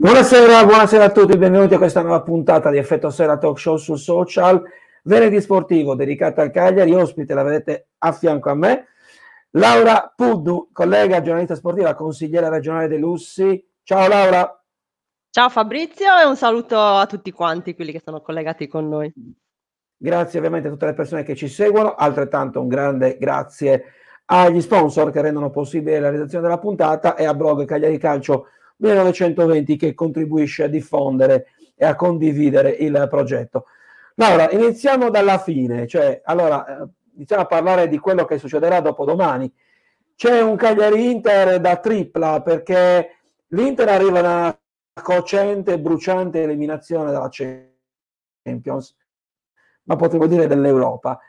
Buonasera, buonasera, a tutti, benvenuti a questa nuova puntata di Effetto Sera Talk Show su social, venerdì sportivo dedicata al Cagliari, ospite la vedete a fianco a me, Laura Puddu, collega giornalista sportiva, consigliera regionale dell'USSI. Ciao Laura. Ciao Fabrizio e un saluto a tutti quanti quelli che sono collegati con noi. Grazie ovviamente a tutte le persone che ci seguono, altrettanto un grande grazie agli sponsor che rendono possibile la realizzazione della puntata e a blog Cagliari Calcio 1920 che contribuisce a diffondere e a condividere il progetto. Allora, iniziamo dalla fine, cioè allora eh, iniziamo a parlare di quello che succederà dopo domani. C'è un Cagliari Inter da tripla perché l'Inter arriva da una cocente, bruciante eliminazione dalla Champions, ma potremmo dire dell'Europa.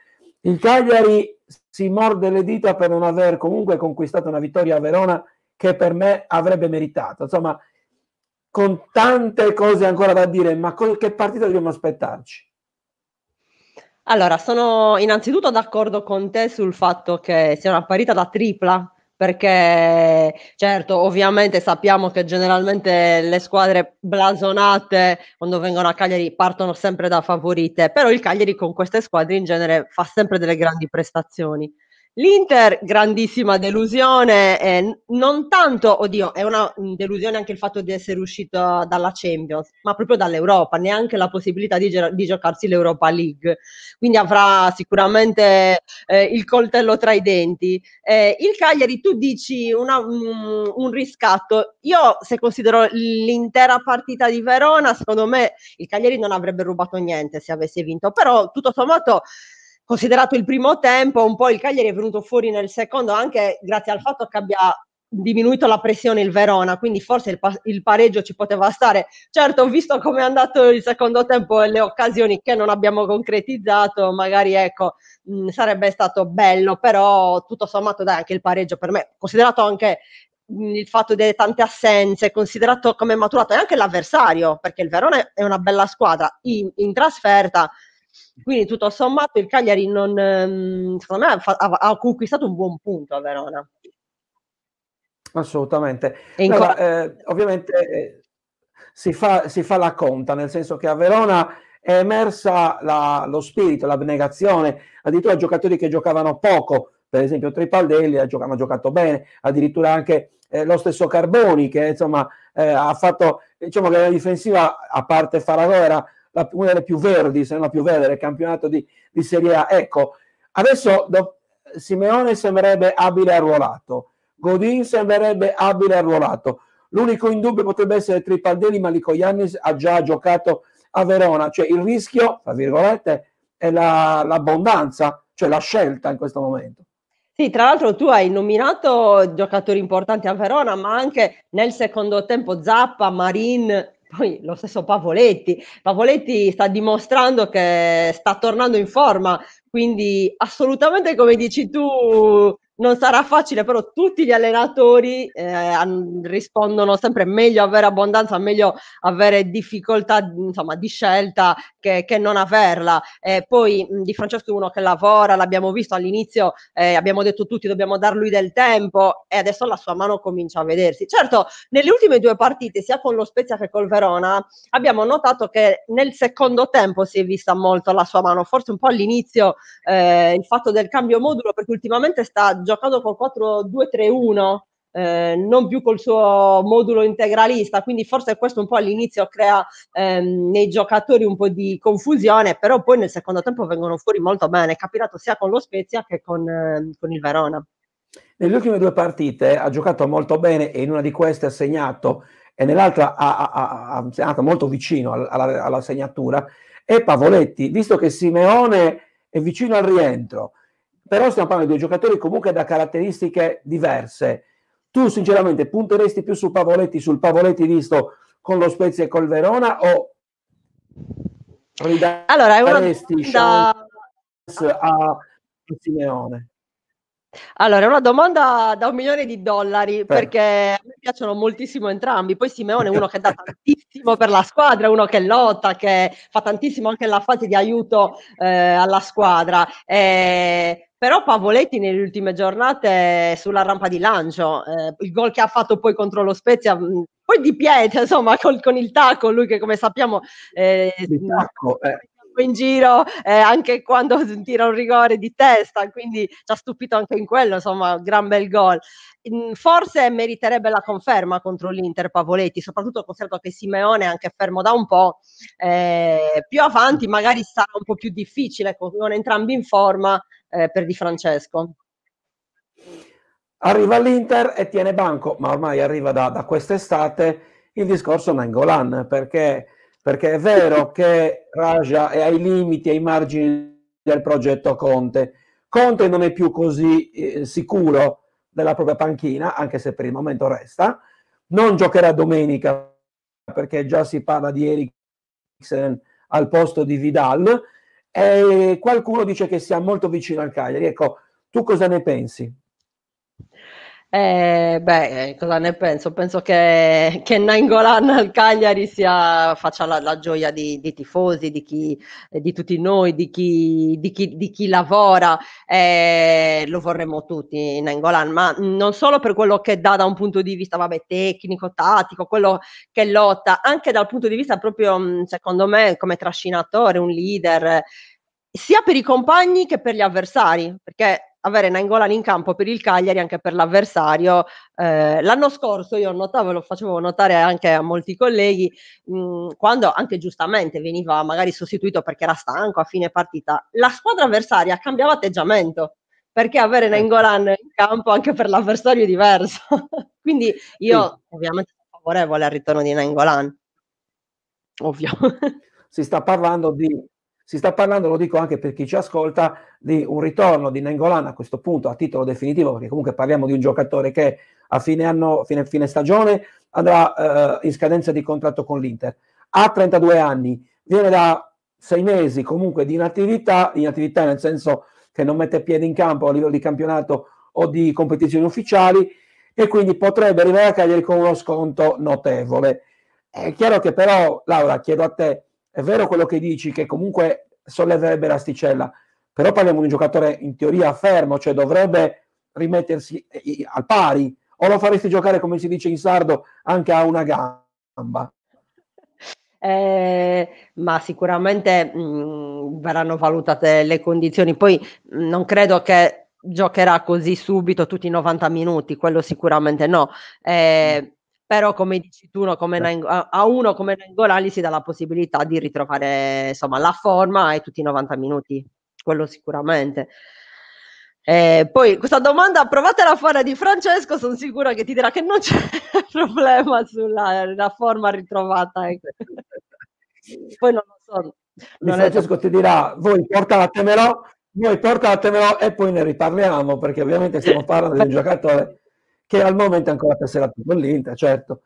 Il Cagliari si morde le dita per non aver comunque conquistato una vittoria a Verona che per me avrebbe meritato. Insomma, con tante cose ancora da dire, ma co- che partita dobbiamo aspettarci? Allora, sono innanzitutto d'accordo con te sul fatto che sia una partita da tripla, perché certo ovviamente sappiamo che generalmente le squadre blasonate quando vengono a Cagliari partono sempre da favorite, però il Cagliari con queste squadre in genere fa sempre delle grandi prestazioni. L'Inter, grandissima delusione, eh, non tanto, oddio, è una mm, delusione anche il fatto di essere uscito dalla Champions, ma proprio dall'Europa, neanche la possibilità di, gi- di giocarsi l'Europa League. Quindi avrà sicuramente eh, il coltello tra i denti. Eh, il Cagliari, tu dici una, um, un riscatto, io se considero l'intera partita di Verona, secondo me il Cagliari non avrebbe rubato niente se avesse vinto, però tutto sommato considerato il primo tempo, un po' il Cagliari è venuto fuori nel secondo anche grazie al fatto che abbia diminuito la pressione il Verona, quindi forse il, pa- il pareggio ci poteva stare. Certo, visto come è andato il secondo tempo e le occasioni che non abbiamo concretizzato, magari ecco, mh, mm, sarebbe stato bello, però tutto sommato dai, anche il pareggio per me, considerato anche mm, il fatto delle tante assenze, considerato come maturato e anche l'avversario, perché il Verona è una bella squadra in, in trasferta, quindi tutto sommato il Cagliari non, ehm, secondo me, ha, conquistato un buon punto a Verona. Assolutamente. Allora, eh, ovviamente eh, si, fa, si, fa, la conta, nel senso che a Verona è emersa la, lo spirito, l'abnegazione, addirittura giocatori che giocavano poco, per esempio Tripaldelli ha eh, giocato, ha giocato bene, addirittura anche eh, lo stesso Carboni che insomma eh, ha fatto, diciamo che la difensiva a parte Faragò era la, una delle più verdi, se non la più verde del campionato di, di Serie A. Ecco, adesso do, Simeone sembrerebbe abile e ruolato, Godin sembrerebbe abile e ruolato. L'unico dubbio potrebbe essere Tripaldelli, ma Lico ha già giocato a Verona, cioè il rischio, tra virgolette, è la, l'abbondanza, cioè la scelta in questo momento. Sì, tra l'altro tu hai nominato giocatori importanti a Verona, ma anche nel secondo tempo Zappa, Marin poi lo stesso Pavoletti, Pavoletti sta dimostrando che sta tornando in forma, quindi assolutamente come dici tu non sarà facile, però tutti gli allenatori eh, rispondono sempre meglio avere abbondanza, meglio avere difficoltà insomma, di scelta che, che non averla. Eh, poi Di Francesco è uno che lavora, l'abbiamo visto all'inizio, eh, abbiamo detto tutti dobbiamo dar lui del tempo e adesso la sua mano comincia a vedersi. Certo, nelle ultime due partite, sia con lo Spezia che col Verona, abbiamo notato che nel secondo tempo si è vista molto la sua mano, forse un po' all'inizio eh, il fatto del cambio modulo, perché ultimamente sta giocato col 4-2-3-1, eh, non più col suo modulo integralista, quindi forse questo un po' all'inizio crea ehm, nei giocatori un po' di confusione, però poi nel secondo tempo vengono fuori molto bene, è capitato sia con lo Spezia che con, eh, con il Verona. Nelle ultime due partite ha giocato molto bene e in una di queste ha segnato e nell'altra ha, ha, ha segnato molto vicino alla, alla segnatura, E Pavoletti, visto che Simeone è vicino al rientro, però stiamo parlando di due giocatori comunque da caratteristiche diverse. Tu sinceramente punteresti più su Pavoletti, sul Pavoletti visto con lo Spezia e col Verona o allora, è una domanda... a Simeone? Allora, è una domanda da un milione di dollari per. Eh. perché a me piacciono moltissimo entrambi. Poi Simeone è uno che dà tantissimo per la squadra, uno che lotta, che fa tantissimo anche nella fase di aiuto eh, alla squadra. Eh, però Pavoletti nelle ultime giornate sulla rampa di lancio, eh, il gol che ha fatto poi contro lo Spezia, mm, poi di piede, insomma, col, con il tacco, lui che come sappiamo... Eh, tacco, eh. in giro eh, anche quando tira un rigore di testa quindi ci ha stupito anche in quello insomma gran bel gol forse meriterebbe la conferma contro l'Inter Pavoletti, soprattutto considerato che Simeone è anche fermo da un po'. Eh, più avanti magari sarà un po' più difficile con entrambi in forma eh, per Di Francesco. Arriva l'Inter e tiene banco, ma ormai arriva da, da quest'estate il discorso Nangolan, perché, perché è vero che Raja è ai limiti, ai margini del progetto Conte. Conte non è più così eh, sicuro della propria panchina, anche se per il momento resta. Non giocherà domenica perché già si parla di Eriksen al posto di Vidal e qualcuno dice che sia molto vicino al Cagliari. Ecco, tu cosa ne pensi? Eh, beh, eh, cosa ne penso? Penso che, che Nangolan al Cagliari sia, faccia la, la gioia di, di, tifosi, di, chi, eh, di tutti noi, di chi, di chi, di chi lavora. Eh, lo vorremmo tutti Nangolan, ma non solo per quello che dà da un punto di vista vabbè, tecnico, tattico, quello che lotta, anche dal punto di vista proprio, mm, secondo me, come trascinatore, un leader sia per i compagni che per gli avversari, perché avere Nangolan in campo per il Cagliari anche per l'avversario. Eh, l'anno scorso io notavo, lo facevo notare anche a molti colleghi, mh, mm, quando anche giustamente veniva magari sostituito perché era stanco a fine partita, la squadra avversaria cambiava atteggiamento perché avere Nangolan ecco. in campo anche per l'avversario è diverso. Quindi io sì. ovviamente sono favorevole al ritorno di Nangolan. Ovvio. si sta parlando di si sta parlando, lo dico anche per chi ci ascolta, di un ritorno di Nengolan a questo punto a titolo definitivo, perché comunque parliamo di un giocatore che a fine, anno, fine, fine stagione andrà eh, in scadenza di contratto con l'Inter. Ha 32 anni, viene da sei mesi comunque di inattività, inattività nel senso che non mette piede in campo a livello di campionato o di competizioni ufficiali e quindi potrebbe arrivare a Cagliari con uno sconto notevole. È chiaro che però, Laura, chiedo a te, è vero quello che dici, che comunque solleverebbe l'asticella, però parliamo di un giocatore in teoria fermo, cioè dovrebbe rimettersi eh, al pari, o lo faresti giocare, come si dice in sardo, anche a una gamba? Eh, ma sicuramente mh, mm, verranno valutate le condizioni. Poi mh, mm, non credo che giocherà così subito tutti i 90 minuti, quello sicuramente no. Eh, mm però come dici tu, no, come Nango- a uno come Nangolani si dà la possibilità di ritrovare insomma, la forma e tutti i 90 minuti, quello sicuramente. Eh, poi questa domanda provatela a fare di Francesco, sono sicura che ti dirà che non c'è problema sulla forma ritrovata. Ecco. poi non lo so. Non Francesco ti dirà, voi portatemelo, voi portatemelo e poi ne riparliamo perché ovviamente stiamo parlando di un giocatore che al momento è ancora tesserato con l'Inter, certo.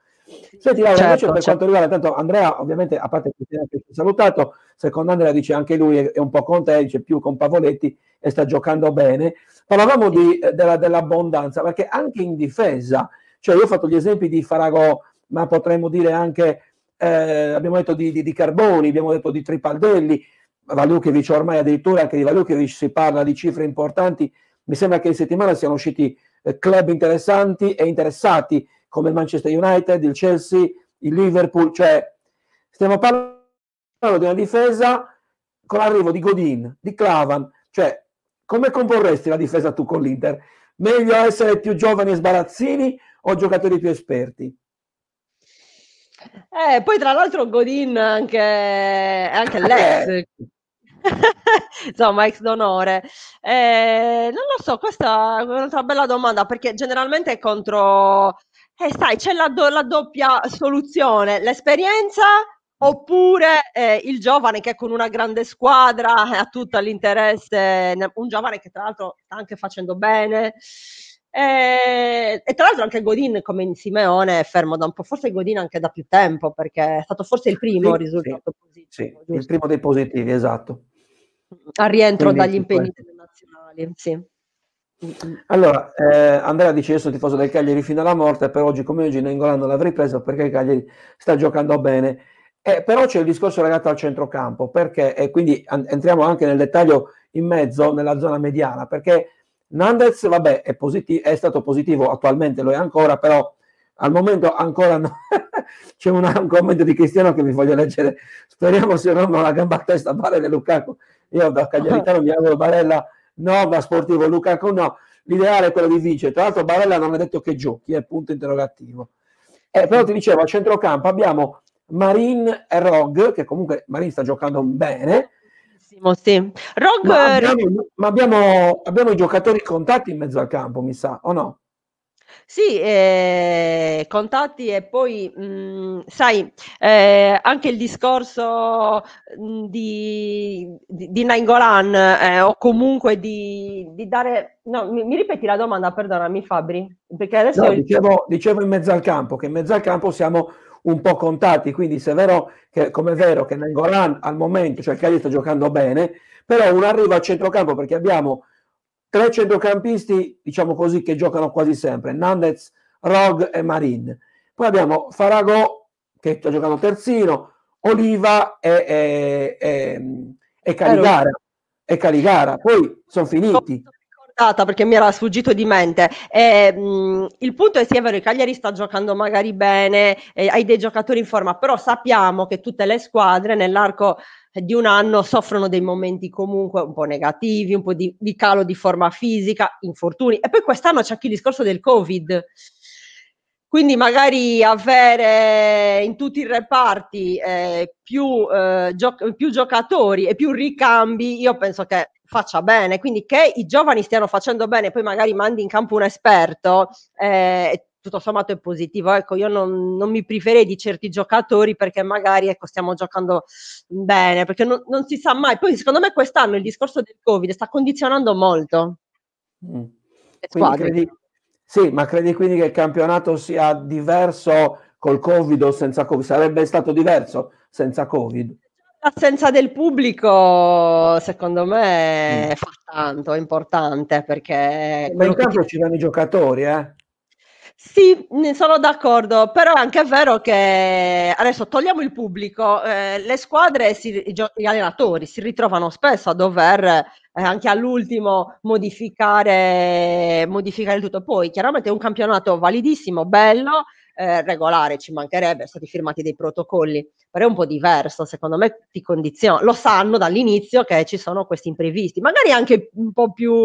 Senti, Laura, certo, per certo. quanto riguarda, tanto Andrea, ovviamente, a parte che ti ha salutato, secondo Andrea dice anche lui è, un po' con te, dice più con Pavoletti e sta giocando bene. Parlavamo di, eh, della, dell'abbondanza, perché anche in difesa, cioè io ho fatto gli esempi di Faragò, ma potremmo dire anche, eh, abbiamo detto di, di, di, Carboni, abbiamo detto di Tripaldelli, Valukevic ormai addirittura anche di Valukevic si parla di cifre importanti, mi sembra che in settimana siano usciti eh, club interessanti e interessati come il Manchester United, il Chelsea, il Liverpool, cioè stiamo parlando di una difesa con l'arrivo di Godin, di Clavan, cioè come comporresti la difesa tu con l'Inter? Meglio essere più giovani e sbarazzini o giocatori più esperti? Eh, poi tra l'altro Godin anche, anche eh, l'ex, Insomma, ex d'onore. Eh, non lo so, questa è un'altra bella domanda perché generalmente è contro... Eh, sai, c'è la, do- la doppia soluzione, l'esperienza oppure eh, il giovane che con una grande squadra eh, ha tutto l'interesse, un giovane che tra l'altro sta anche facendo bene. Eh, e, tra l'altro anche Godin come in Simeone è fermo da un po', forse Godin anche da più tempo perché è stato forse il primo sì, risultato sì, positivo. Sì, il primo dei positivi, esatto al rientro Quindi, dagli impegni internazionali. Sì. Mm, mm. Allora, eh, Andrea dice: Io sono tifoso del Cagliari fino alla morte, per oggi come oggi Nengolan non l'avrei preso perché il Cagliari sta giocando bene. Eh, però c'è il discorso legato al centrocampo, perché, e quindi an- entriamo anche nel dettaglio in mezzo, nella zona mediana, perché Nandez, vabbè, è, positi- è stato positivo, attualmente lo è ancora, però al momento ancora no. c'è una, un commento di Cristiano che vi voglio leggere. Speriamo se Roma la gamba a testa Barella di Lukaku. Io da Cagliaritano mi auguro Barella no, ma sportivo Lukaku no. L'ideale è quello di vincere. Tra l'altro Barella non ha detto che giochi, è eh, punto interrogativo. Eh, però ti dicevo, a centrocampo abbiamo Marin e Rog, che comunque Marin sta giocando bene. Sì. Rog... Ma, eh, abbiamo, ma abbiamo, abbiamo i giocatori contatti in mezzo al campo, mi sa, o no? Sì, eh, contatti e poi, mh, mm, sai, eh, anche il discorso mh, mm, di, di, di Nainggolan eh, o comunque di, di dare... No, mi, mi, ripeti la domanda, perdonami Fabri, perché adesso... No, io... dicevo, dicevo in mezzo al campo, che in mezzo al campo siamo un po' contatti, quindi se è vero che, come è vero che Nainggolan al momento, cioè il Cagliari sta giocando bene, però un arrivo al centrocampo perché abbiamo tre centrocampisti, diciamo così, che giocano quasi sempre, Nandez, Rog e Marin. Poi abbiamo Faragò, che ha giocato terzino, Oliva e, e, e, e Caligara. E Caligara, poi sono finiti perché mi era sfuggito di mente. Eh, mh, mm, il punto è sì, è vero, il Cagliari sta giocando magari bene, eh, hai dei giocatori in forma, però sappiamo che tutte le squadre nell'arco di un anno soffrono dei momenti comunque un po' negativi, un po' di, di calo di forma fisica, infortuni. E poi quest'anno c'è anche il discorso del Covid. Quindi magari avere in tutti i reparti eh, più, eh, gioc- più, giocatori e più ricambi, io penso che faccia bene. Quindi che i giovani stiano facendo bene, poi magari mandi in campo un esperto, eh, tutto sommato è positivo. Ecco, io non, non, mi priverei di certi giocatori perché magari ecco, stiamo giocando bene, perché non, non, si sa mai. Poi, secondo me, quest'anno il discorso del Covid sta condizionando molto. Mm. Credi, sì, ma credi quindi che il campionato sia diverso col Covid o senza Covid? Sarebbe stato diverso senza Covid? L'assenza del pubblico, secondo me, mm. fa tanto, è importante perché... Ma in campo ti... ci vanno i giocatori, eh? Sì, sono d'accordo, però è anche vero che adesso togliamo il pubblico, eh, le squadre, si, gli allenatori si ritrovano spesso a dover eh, anche all'ultimo modificare, modificare tutto. Poi chiaramente è un campionato validissimo, bello, eh, regolare, ci mancherebbe, sono stati firmati dei protocolli, però è un po' diverso, secondo me ti condiziona, lo sanno dall'inizio che ci sono questi imprevisti, magari anche un po' più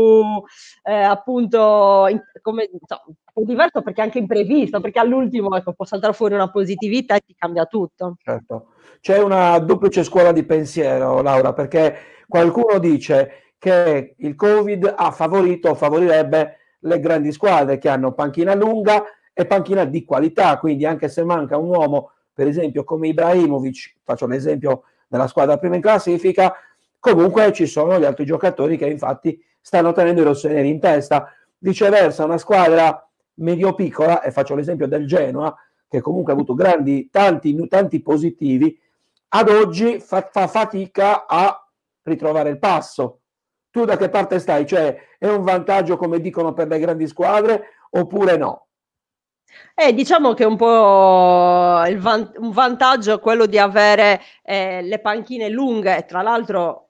eh, appunto in, come, so, diverso perché è anche imprevisto, perché all'ultimo ecco, può saltare fuori una positività e ti cambia tutto. Certo, c'è una duplice scuola di pensiero, Laura, perché qualcuno dice che il Covid ha favorito o favorirebbe le grandi squadre che hanno panchina lunga, e panchina di qualità, quindi anche se manca un uomo, per esempio come Ibrahimovic, faccio l'esempio della squadra prima in classifica, comunque ci sono gli altri giocatori che infatti stanno tenendo i rossoneri in testa. Viceversa, una squadra medio-piccola, e faccio l'esempio del Genoa, che comunque ha avuto grandi, tanti, tanti positivi, ad oggi fa, fa, fatica a ritrovare il passo. Tu da che parte stai? Cioè, è un vantaggio come dicono per le grandi squadre oppure no? Eh, diciamo che un po' il van- un vantaggio è quello di avere eh, le panchine lunghe, tra l'altro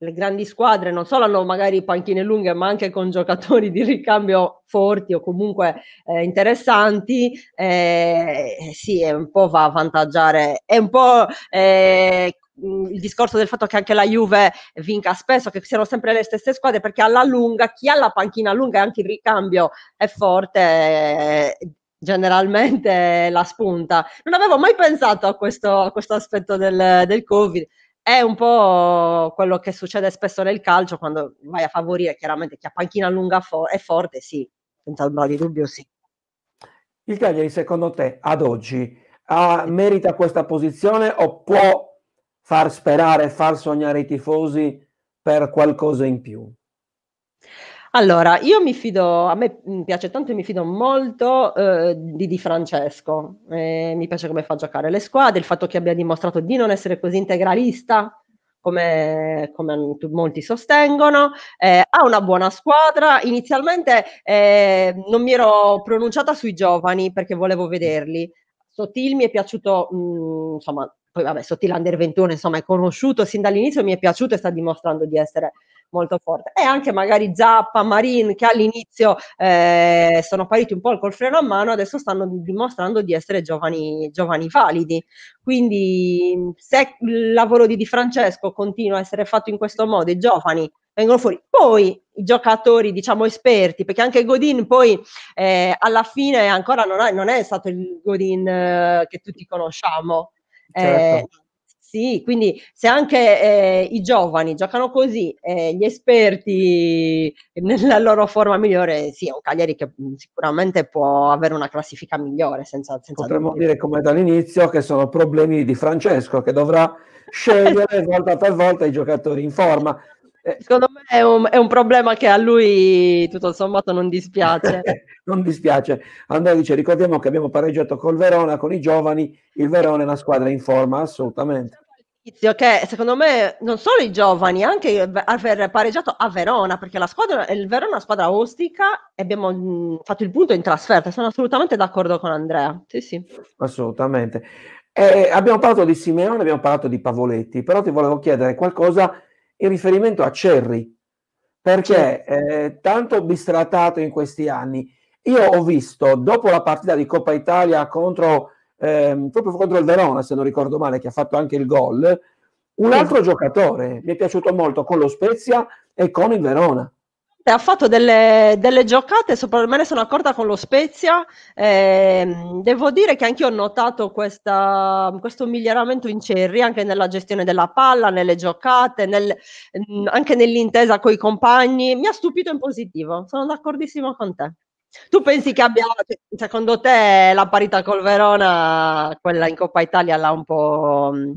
le grandi squadre non solo hanno magari panchine lunghe, ma anche con giocatori di ricambio forti o comunque eh, interessanti, eh, sì, è un po' va a vantaggiare, è un po' eh, mm, il discorso del fatto che anche la Juve vinca spesso, che siano sempre le stesse squadre, perché alla lunga, chi ha la panchina lunga e anche il ricambio è forte, Eh, generalmente la spunta. Non avevo mai pensato a questo, a questo aspetto del, del, Covid. È un po' quello che succede spesso nel calcio quando vai a favorire chiaramente chi ha panchina lunga for- e forte, sì, senza ombra di dubbio, sì. Il Cagliari, secondo te, ad oggi ha, merita questa posizione o può far sperare, far sognare i tifosi per qualcosa in più? Allora, io mi fido, a me mm, piace tanto e mi fido molto eh, di Di Francesco, eh, mi piace come fa a giocare le squadre, il fatto che abbia dimostrato di non essere così integralista come, come molti sostengono, eh, ha una buona squadra, inizialmente eh, non mi ero pronunciata sui giovani perché volevo vederli, Sotil mi è piaciuto, mh, mm, insomma, poi vabbè, Sotil Under 21 insomma è conosciuto, sin dall'inizio mi è piaciuto e sta dimostrando di essere molto forte. E anche magari Zappa, Marin, che all'inizio eh, sono pariti un po' col freno a mano, adesso stanno dimostrando di essere giovani, giovani validi. Quindi se il lavoro di Di Francesco continua a essere fatto in questo modo, i giovani vengono fuori. Poi i giocatori, diciamo, esperti, perché anche Godin poi eh, alla fine ancora non, ha, non, è stato il Godin eh, che tutti conosciamo. Eh, certo. Eh, sì, quindi se anche eh, i giovani giocano così, eh, gli esperti nella loro forma migliore, sì, è un Cagliari che sicuramente può avere una classifica migliore. Senza, senza Potremmo dire come dall'inizio che sono problemi di Francesco che dovrà scegliere volta per volta i giocatori in forma. Eh, secondo me è un, è un, problema che a lui tutto sommato non dispiace. non dispiace. Andrea dice, ricordiamo che abbiamo pareggiato col Verona, con i giovani, il Verona è una squadra in forma, assolutamente. Che secondo me non solo i giovani, anche aver pareggiato a Verona, perché la squadra, il Verona è una squadra ostica e abbiamo mm, fatto il punto in trasferta. Sono assolutamente d'accordo con Andrea. Sì, sì. Assolutamente. Eh, abbiamo parlato di Simeone, abbiamo parlato di Pavoletti, però ti volevo chiedere qualcosa in riferimento a Cerri, perché eh, tanto bistrattato in questi anni. Io ho visto, dopo la partita di Coppa Italia contro, eh, proprio contro il Verona, se non ricordo male, che ha fatto anche il gol, un altro giocatore, mi è piaciuto molto con lo Spezia e con il Verona. Cioè, ha fatto delle, delle giocate, sopra, me ne sono accorta con lo Spezia, eh, devo dire che anch'io ho notato questa, questo miglioramento in Cerri anche nella gestione della palla, nelle giocate, nel, mm, anche nell'intesa con i compagni, mi ha stupito in positivo, sono d'accordissimo con te. Tu pensi che abbia, secondo te, la parità col Verona, quella in Coppa Italia l'ha un po' mm,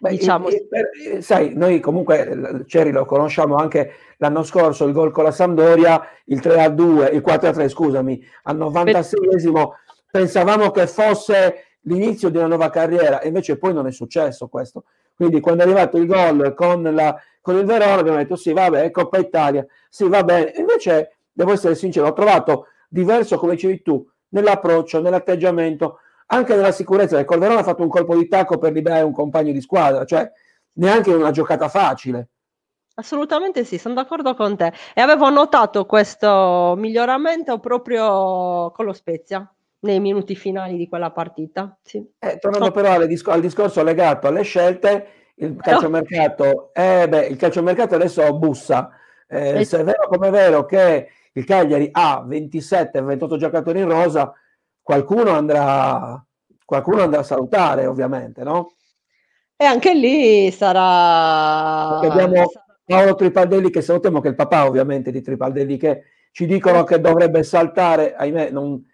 Beh, diciamo. E, per, sai, noi comunque eh, Ceri lo conosciamo anche l'anno scorso, il gol con la Sampdoria, il 3-2, a il 4-3, a scusami, al 96esimo pensavamo che fosse l'inizio di una nuova carriera, e invece poi non è successo questo. Quindi quando è arrivato il gol con, la, con il Verona abbiamo detto sì, vabbè, è Coppa Italia, sì, va bene. Invece, devo essere sincero, ho trovato diverso, come dicevi tu, nell'approccio, nell'atteggiamento, anche della sicurezza del Corderone ha fatto un colpo di tacco per liberare un compagno di squadra, cioè neanche una giocata facile. Assolutamente sì, sono d'accordo con te e avevo notato questo miglioramento proprio con lo Spezia nei minuti finali di quella partita. Sì. Eh, tornando però al, discor- al discorso legato alle scelte, il calciomercato, eh, beh, il calciomercato adesso bussa. Eh, se è vero come è vero che il Cagliari ha 27-28 giocatori in rosa, qualcuno andrà, qualcuno andrà a salutare, ovviamente, no? E anche lì sarà... Perché abbiamo Paolo Tripaldelli che salutiamo, che è il papà ovviamente di Tripaldelli, che ci dicono che dovrebbe saltare, ahimè, non,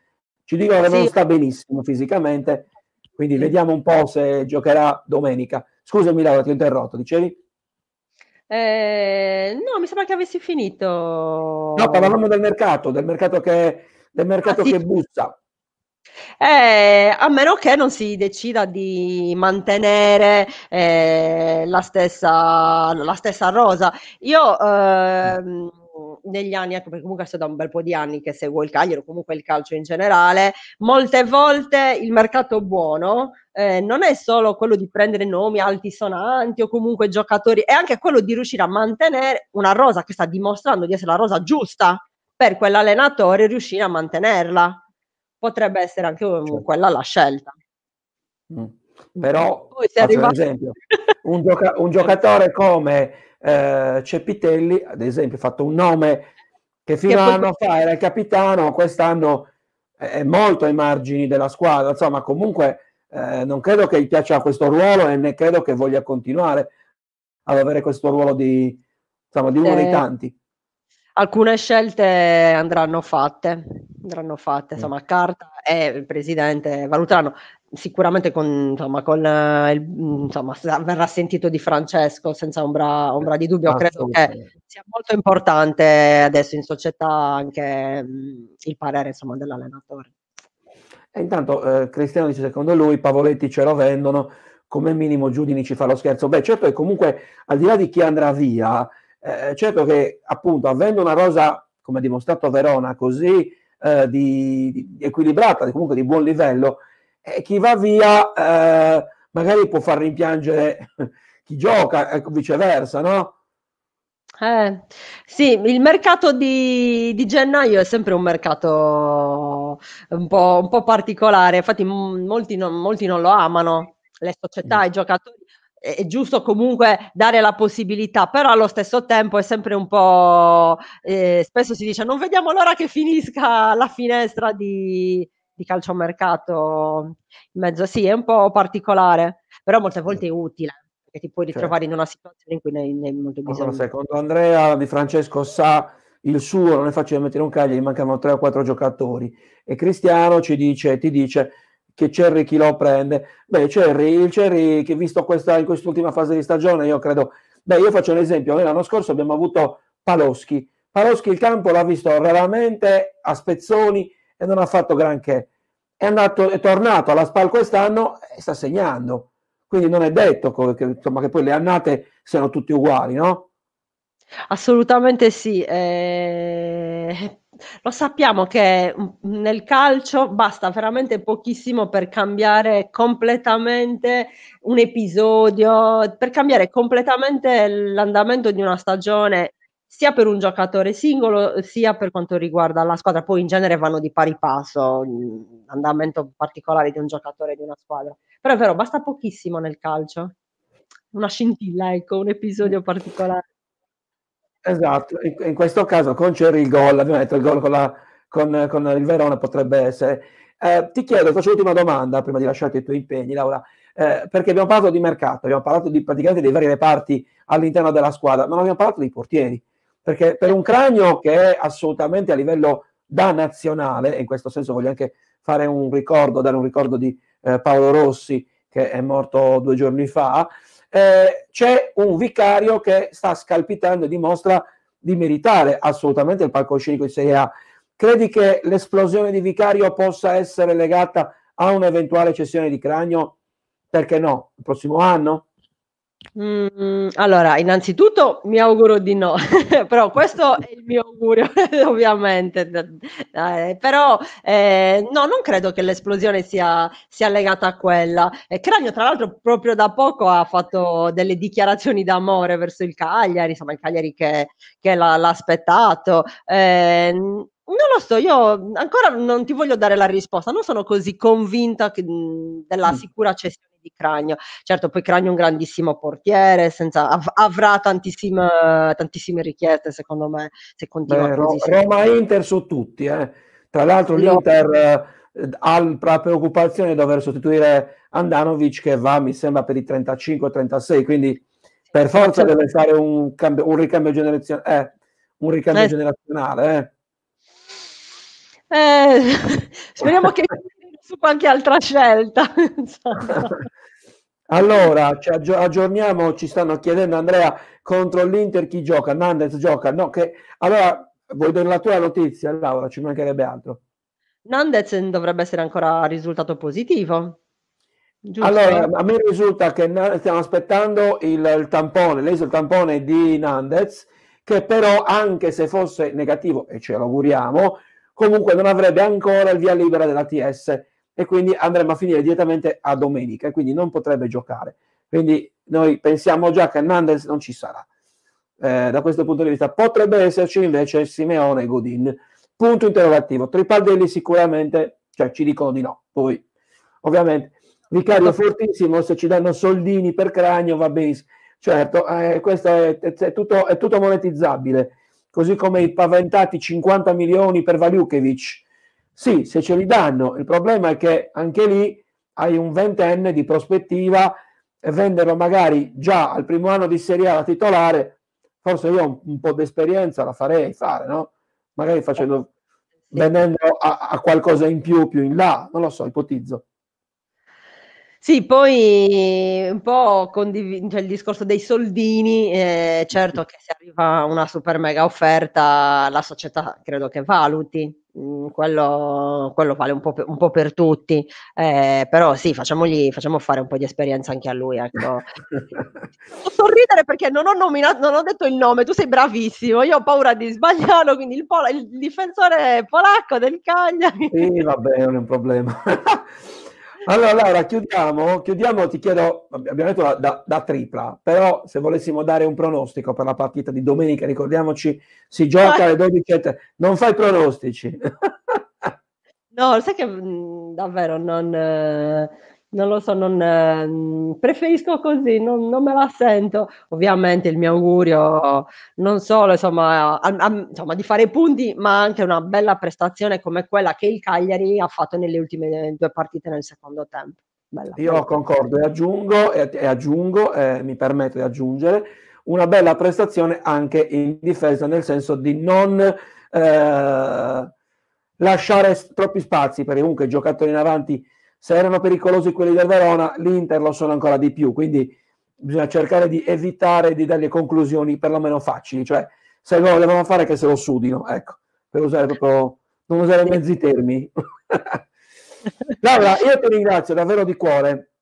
ci dicono che sì. non sta benissimo fisicamente, quindi sì. vediamo un po' se giocherà domenica. Scusami Laura, ti ho interrotto, dicevi? Eh, no, mi sembra che avessi finito. No, parlavamo del mercato, del mercato che, del mercato ah, sì. che bussa. Eh, a meno che non si decida di mantenere eh, la, stessa, la, stessa, rosa. Io ehm, negli anni, ecco perché comunque è da un bel po' di anni che seguo il Cagliari, comunque il calcio in generale, molte volte il mercato buono eh, non è solo quello di prendere nomi altisonanti o comunque giocatori, è anche quello di riuscire a mantenere una rosa che sta dimostrando di essere la rosa giusta per quell'allenatore riuscire a mantenerla potrebbe essere anche certo. quella la scelta. Mm. mm. Però, arriva... un, esempio, un, gioca- un giocatore come eh, Cepitelli, ad esempio, ha fatto un nome che fino che a anno fa era il capitano, quest'anno è molto ai margini della squadra, insomma comunque eh, non credo che gli piaccia questo ruolo e ne credo che voglia continuare ad avere questo ruolo di, insomma, di uno eh, dei tanti alcune scelte andranno fatte, andranno fatte, insomma, mm. Carta e il presidente valuteranno sicuramente con, insomma, con eh, il, mm, insomma, verrà sentito di Francesco senza ombra, ombra di dubbio, credo che sia molto importante adesso in società anche mh, mm, il parere insomma, dell'allenatore. E intanto eh, Cristiano dice secondo lui Pavoletti ce lo vendono, come minimo Giudini ci fa lo scherzo. Beh certo e comunque al di là di chi andrà via, eh, certo che appunto avendo una rosa, come ha dimostrato Verona, così eh, di, di equilibrata, comunque di buon livello, eh, chi va via eh, magari può far rimpiangere chi gioca, e ecco, viceversa, no? Eh, sì, il mercato di, di, gennaio è sempre un mercato un po', un po particolare, infatti m- molti, non, molti non lo amano, le società, mm. i giocatori è giusto comunque dare la possibilità, però allo stesso tempo è sempre un po'... Eh, spesso si dice non vediamo l'ora che finisca la finestra di, di calciomercato in mezzo. Sì, è un po' particolare, però molte volte è utile, perché ti puoi certo. ritrovare cioè. in una situazione in cui ne, ne hai molto bisogno. Allora, secondo Andrea Di Francesco sa il suo, non è facile mettere un caglio, gli mancano tre o quattro giocatori. E Cristiano ci dice, ti dice che Cerri chi lo prende? Beh, Cerri, il Cerri che visto questa, in quest'ultima fase di stagione, io credo... Beh, io faccio un esempio, noi l'anno scorso abbiamo avuto Paloschi. Paloschi il campo l'ha visto raramente a spezzoni e non ha fatto granché. È, andato, è tornato alla SPAL quest'anno e sta segnando. Quindi non è detto che, insomma, che poi le annate siano tutte uguali, no? Assolutamente sì. Eh, lo sappiamo che mm, nel calcio basta veramente pochissimo per cambiare completamente un episodio, per cambiare completamente l'andamento di una stagione sia per un giocatore singolo sia per quanto riguarda la squadra. Poi in genere vanno di pari passo mm, l'andamento particolare di un giocatore di una squadra. Però è vero, basta pochissimo nel calcio. Una scintilla, ecco, un episodio particolare. Esatto, in, in questo caso con Cerri il gol, ovviamente il gol con, la, con, con il Verona potrebbe essere. Eh, ti chiedo, faccio l'ultima domanda prima di lasciarti i tuoi impegni, Laura, eh, perché abbiamo parlato di mercato, abbiamo parlato di, praticamente dei vari reparti all'interno della squadra, ma non abbiamo parlato dei portieri, perché per un cranio che è assolutamente a livello da nazionale, e in questo senso voglio anche fare un ricordo, dare un ricordo di eh, Paolo Rossi, che è morto due giorni fa, eh, c'è un vicario che sta scalpitando e dimostra di meritare assolutamente il palcoscenico di Serie A. Credi che l'esplosione di vicario possa essere legata a un'eventuale cessione di cranio? Perché no? Il prossimo anno? Mhmm, allora, innanzitutto mi auguro di no, però questo è il mio augurio ovviamente, d però, ehm, no, non credo che l'esplosione sia sia legata a quella. E Cranio tra l'altro proprio da poco ha fatto delle dichiarazioni d'amore verso il Cagliari, insomma il Cagliari che che l'ha l'ha aspettato. Ehm non lo so, io ancora non ti voglio dare la risposta, non sono così convinta che, mhmm, della mm. sicura cessione di Cragno. Certo, poi Cragno è un grandissimo portiere, senza, av- avrà tantissime, tantissime, richieste secondo me, se continua Beh, così. Roma e Inter su tutti, eh. tra l'altro no. l'Inter eh, ha la preoccupazione di dover sostituire Andanovic che va, mi sembra, per i 35-36, quindi per forza certo. deve fare un, cambio, un ricambio, generazio- eh, un ricambio eh generazionale. Eh. Eh, speriamo che su qualche altra scelta. allora, ci aggiorniamo, ci stanno chiedendo Andrea contro l'Inter chi gioca, Nandez gioca, no che allora vuoi dare la tua notizia Laura, ci mancherebbe altro. Nandez dovrebbe essere ancora risultato positivo. Giusto? Allora, a me risulta che stiamo aspettando il, il tampone, l'eso il tampone di Nandez, che però anche se fosse negativo, e ce l'auguriamo, comunque non avrebbe ancora il via libera della TS e quindi andremo a finire direttamente a domenica e quindi non potrebbe giocare. Quindi noi pensiamo già che Hernandez non ci sarà. Eh, da questo punto di vista potrebbe esserci invece Simeone e Godin. Punto interrogativo. Tripaldelli sicuramente, cioè ci dicono di no, poi ovviamente. Vicario fortissimo, se ci danno soldini per cranio va benissimo. Certo, eh, questo è, è, tutto, è tutto monetizzabile così come i paventati 50 milioni per Valiukevic. Sì, se ce li danno, il problema è che anche lì hai un ventenne di prospettiva e venderlo magari già al primo anno di Serie A da titolare, forse io un, un po' di esperienza la farei fare, no? Magari facendo, vendendo a, a qualcosa in più, più in là, non lo so, ipotizzo. Sì, poi un po' condiv- cioè, il discorso dei soldini, eh, certo che se arriva una super mega offerta la società credo che valuti, mm, quello, quello, vale un po' per, un po per tutti, eh, però sì, facciamogli, facciamo fare un po' di esperienza anche a lui. Ecco. sorridere perché non ho, nominato, non ho detto il nome, tu sei bravissimo, io ho paura di sbagliarlo, quindi il, pol- il difensore polacco del Cagliari. Sì, va bene, non è un problema. Allora Laura, chiudiamo, chiudiamo ti chiedo, abbiamo detto da, da, da, tripla, però se volessimo dare un pronostico per la partita di domenica, ricordiamoci, si gioca alle 12.30, non fai pronostici. no, sai che mm, davvero non... Eh non lo so, non, eh, preferisco così, non, non, me la sento. Ovviamente il mio augurio non solo insomma, a, a, insomma, di fare punti, ma anche una bella prestazione come quella che il Cagliari ha fatto nelle ultime due partite nel secondo tempo. Bella. Io concordo e aggiungo, e, e aggiungo eh, mi permetto di aggiungere, una bella prestazione anche in difesa, nel senso di non... Eh, lasciare troppi spazi perché comunque i giocatori in avanti se erano pericolosi quelli del Verona, l'Inter lo sono ancora di più, quindi bisogna cercare di evitare di dargli conclusioni perlomeno facili, cioè se lo devono fare che se lo sudino, ecco, per usare proprio, non usare mezzi termini. Laura, io ti ringrazio davvero di cuore.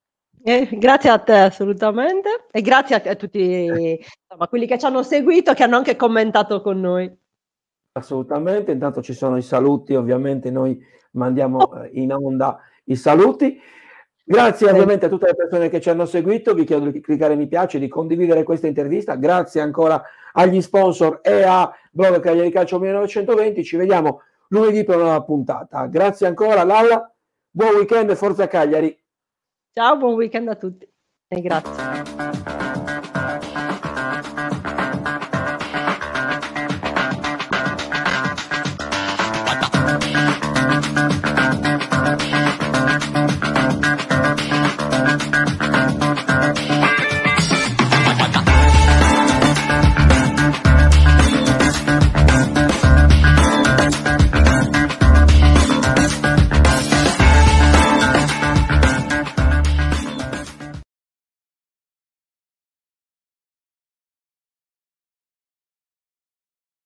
Eh, grazie a te assolutamente e grazie a, a tutti insomma, quelli che ci hanno seguito, e che hanno anche commentato con noi. Assolutamente, intanto ci sono i saluti, ovviamente noi mandiamo oh. eh, in onda i saluti. Grazie ovviamente a tutte le persone che ci hanno seguito, vi chiedo di cliccare mi piace, di condividere questa intervista, grazie ancora agli sponsor e a Blog Cagliari Calcio 1920, ci vediamo lunedì per una nuova puntata. Grazie ancora Laura, buon weekend, forza Cagliari. Ciao, buon weekend a tutti e grazie.